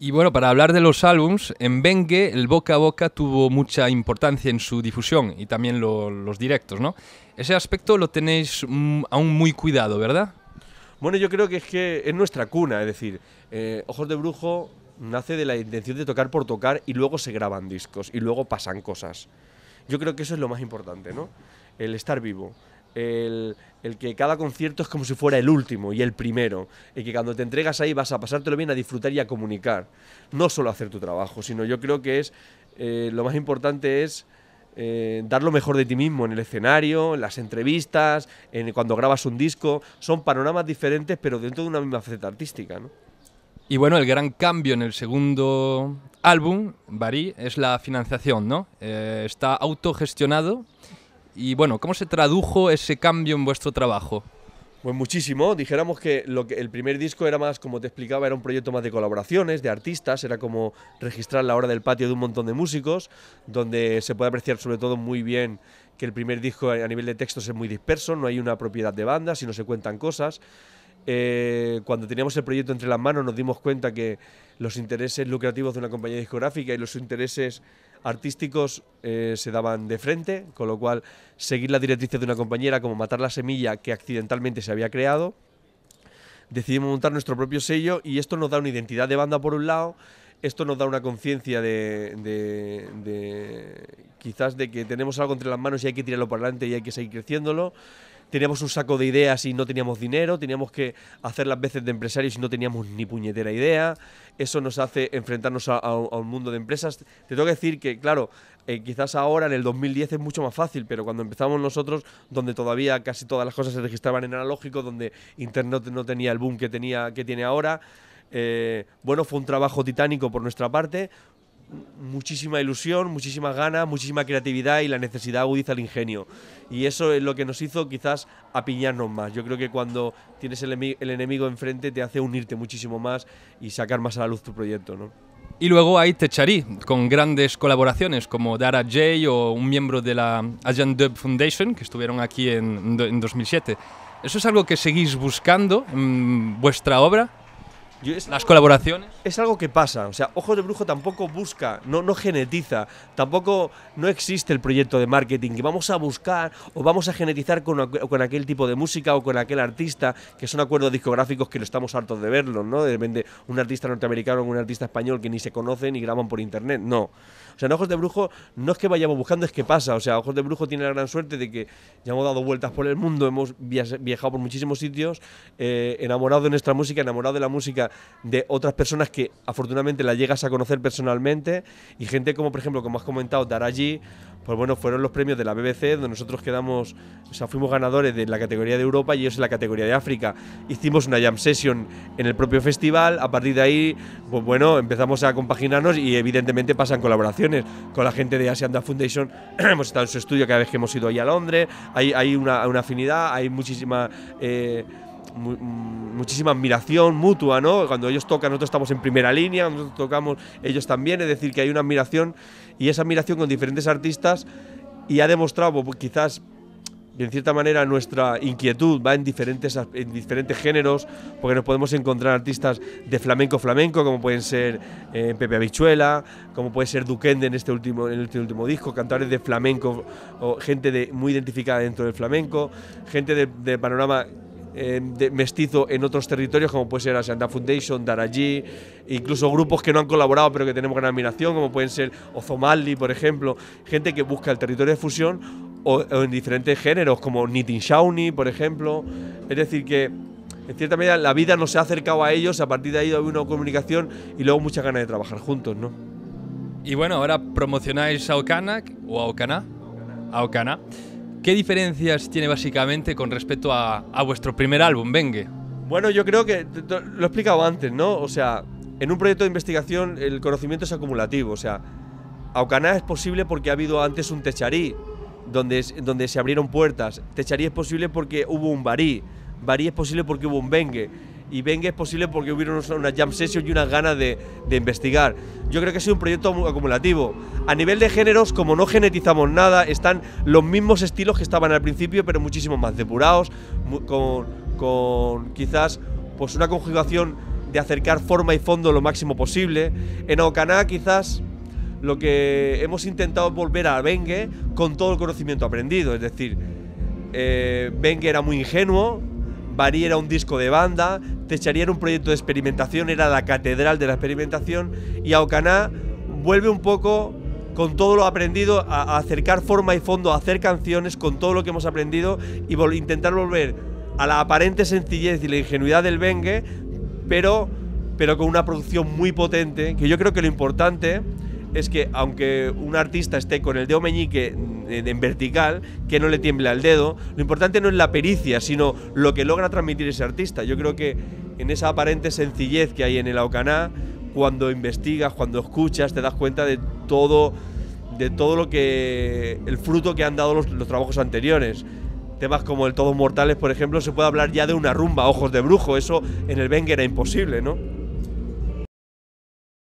Y bueno, para hablar de los álbums, en Bengue el boca a boca tuvo mucha importancia en su difusión y también los directos, ¿no? Ese aspecto lo tenéis mm, aún muy cuidado, ¿verdad? Bueno, yo creo que es que es nuestra cuna, es decir, eh, Ojos de Brujo nace de la intención de tocar por tocar y luego se graban discos y luego pasan cosas. Yo creo que eso es lo más importante, ¿no? El estar vivo, el, que cada concierto es como si fuera el último y el primero, y que cuando te entregas ahí vas a pasártelo bien, a disfrutar y a comunicar, no solo hacer tu trabajo, sino yo creo que es eh, lo más importante es eh, dar lo mejor de ti mismo en el escenario, en las entrevistas, en cuando grabas un disco, son panoramas diferentes pero dentro de una misma faceta artística, Y bueno, el gran cambio en el segundo álbum, Barí es la financiación, ¿no? Eh, está autogestionado y bueno, ¿cómo se tradujo ese cambio en vuestro trabajo? Pues muchísimo. Dijéramos que, lo el primer disco era más, como te explicaba, era un proyecto más de colaboraciones, de artistas, era como registrar la hora del patio de un montón de músicos, donde se puede apreciar sobre todo muy bien que el primer disco a nivel de textos es muy disperso, no hay una propiedad de banda, no se cuentan cosas. Eh, cuando teníamos el proyecto entre las manos nos dimos cuenta que los intereses lucrativos de una compañía discográfica y los intereses artísticos eh, se daban de frente, con lo cual seguir la directriz de una compañera como matar la semilla que accidentalmente se había creado. Decidimos montar nuestro propio sello y esto nos da una identidad de banda por un lado, esto nos da una conciencia de, de, quizás de que tenemos algo entre las manos y hay que tirarlo para adelante y hay que seguir creciéndolo teníamos un saco de ideas y no teníamos dinero, teníamos que hacer las veces de empresarios y no teníamos ni puñetera idea. Eso nos hace enfrentarnos a, un mundo de empresas. Te tengo que decir que, claro, eh, quizás ahora en el 2010 es mucho más fácil, pero cuando empezamos nosotros, donde todavía casi todas las cosas se registraban en analógico, donde Internet no tenía el boom que, tenía, que tiene ahora, eh, bueno, fue un trabajo titánico por nuestra parte, muchísima ilusión, muchísima gana, muchísima creatividad y la necesidad agudiza el ingenio. Y eso es lo que nos hizo quizás apiñarnos más. Yo creo que cuando tienes el, enemigo enfrente te hace unirte muchísimo más y sacar más a la luz tu proyecto, Y luego hay Techarí con grandes colaboraciones como Dara J o un miembro de la Agent Dub Foundation, que estuvieron aquí en, en 2007. ¿Eso es algo que seguís buscando en vuestra obra? Las colaboraciones. Es algo que pasa. O sea, Ojos de Brujo tampoco busca, no, no genetiza. Tampoco no existe el proyecto de marketing que vamos a buscar o vamos a genetizar con, aquel tipo de música o con aquel artista, que son acuerdos discográficos que lo estamos hartos de verlo ¿no? De un artista norteamericano o un artista español que ni se conocen ni graban por internet. No. O sea, en Ojos de Brujo no es que vayamos buscando, es que pasa. O sea, Ojos de Brujo tiene la gran suerte de que ya hemos dado vueltas por el mundo, hemos viajado por muchísimos sitios, eh, enamorado de nuestra música, enamorado de la música de otras personas que afortunadamente la llegas a conocer personalmente y gente como por ejemplo, como has comentado, Daraji, pues bueno, fueron los premios de la BBC donde nosotros quedamos, o sea, fuimos ganadores de la categoría de Europa y ellos en la categoría de África. Hicimos una jam session en el propio festival, a partir de ahí, pues bueno, empezamos a compaginarnos y evidentemente pasan colaboraciones con la gente de Asian Foundation, hemos estado en su estudio cada vez que hemos ido ahí a Londres, hay, hay una, afinidad, hay muchísima... Eh, muchísima admiración mutua, ¿no? Cuando ellos tocan, nosotros estamos en primera línea, nosotros tocamos, ellos también, es decir, que hay una admiración y esa admiración con diferentes artistas y ha demostrado pues, pues, quizás en cierta manera nuestra inquietud va en diferentes, en diferentes géneros, porque nos podemos encontrar artistas de flamenco flamenco, como pueden ser eh, Pepe Habichuela, como puede ser Duquende en este último, en este último disco, cantores de flamenco, o gente muy identificada dentro del flamenco, gente de, de panorama mestizo en otros territorios, como puede ser la Santa Foundation, Daraji, incluso grupos que no han colaborado pero que tenemos gran admiración, como pueden ser Ozomalli, por ejemplo, gente que busca el territorio de fusión o, en diferentes géneros, como Nitin Shawnee, por ejemplo. Es decir, que en cierta medida la vida nos ha acercado a ellos, a partir de ahí ha una comunicación y luego muchas ganas de trabajar juntos, Y bueno, ahora promocionáis Okanak, o Aucana. Aucana. ¿Qué diferencias tiene básicamente con respecto a, vuestro primer álbum, Venge? Bueno, yo creo que lo he explicado antes, ¿no? O sea, en un proyecto de investigación el conocimiento es acumulativo, o sea, Aucaná es posible porque ha habido antes un techarí, donde, donde se abrieron puertas, techarí es posible porque hubo un barí, Barí es posible porque hubo un Bengue. Y Bengue es posible porque hubieron una jam session y unas ganas de, investigar. Yo creo que ha sido un proyecto acumulativo. A nivel de géneros, como no genetizamos nada, están los mismos estilos que estaban al principio, pero muchísimo más depurados, con, quizás pues una conjugación de acercar forma y fondo lo máximo posible. En Ocaná quizás lo que hemos intentado es volver a Bengue con todo el conocimiento aprendido, es decir, eh, Bengue era muy ingenuo, Barí era un disco de banda, Techaría era un proyecto de experimentación, era la catedral de la experimentación y Aucaná vuelve un poco con todo lo aprendido a, acercar forma y fondo, a hacer canciones con todo lo que hemos aprendido y intentar volver a la aparente sencillez y la ingenuidad del Bengue, pero, pero con una producción muy potente, que yo creo que lo importante es que aunque un artista esté con el dedo meñique en vertical, que no le tiemble al dedo, lo importante no es la pericia, sino lo que logra transmitir ese artista. Yo creo que en esa aparente sencillez que hay en el Aucaná, cuando investigas, cuando escuchas, te das cuenta de todo, de todo lo que. el fruto que han dado los, trabajos anteriores temas como el Todos Mortales, por ejemplo, se puede hablar ya de una rumba, ojos de brujo, eso en el Wenger era imposible, ¿no?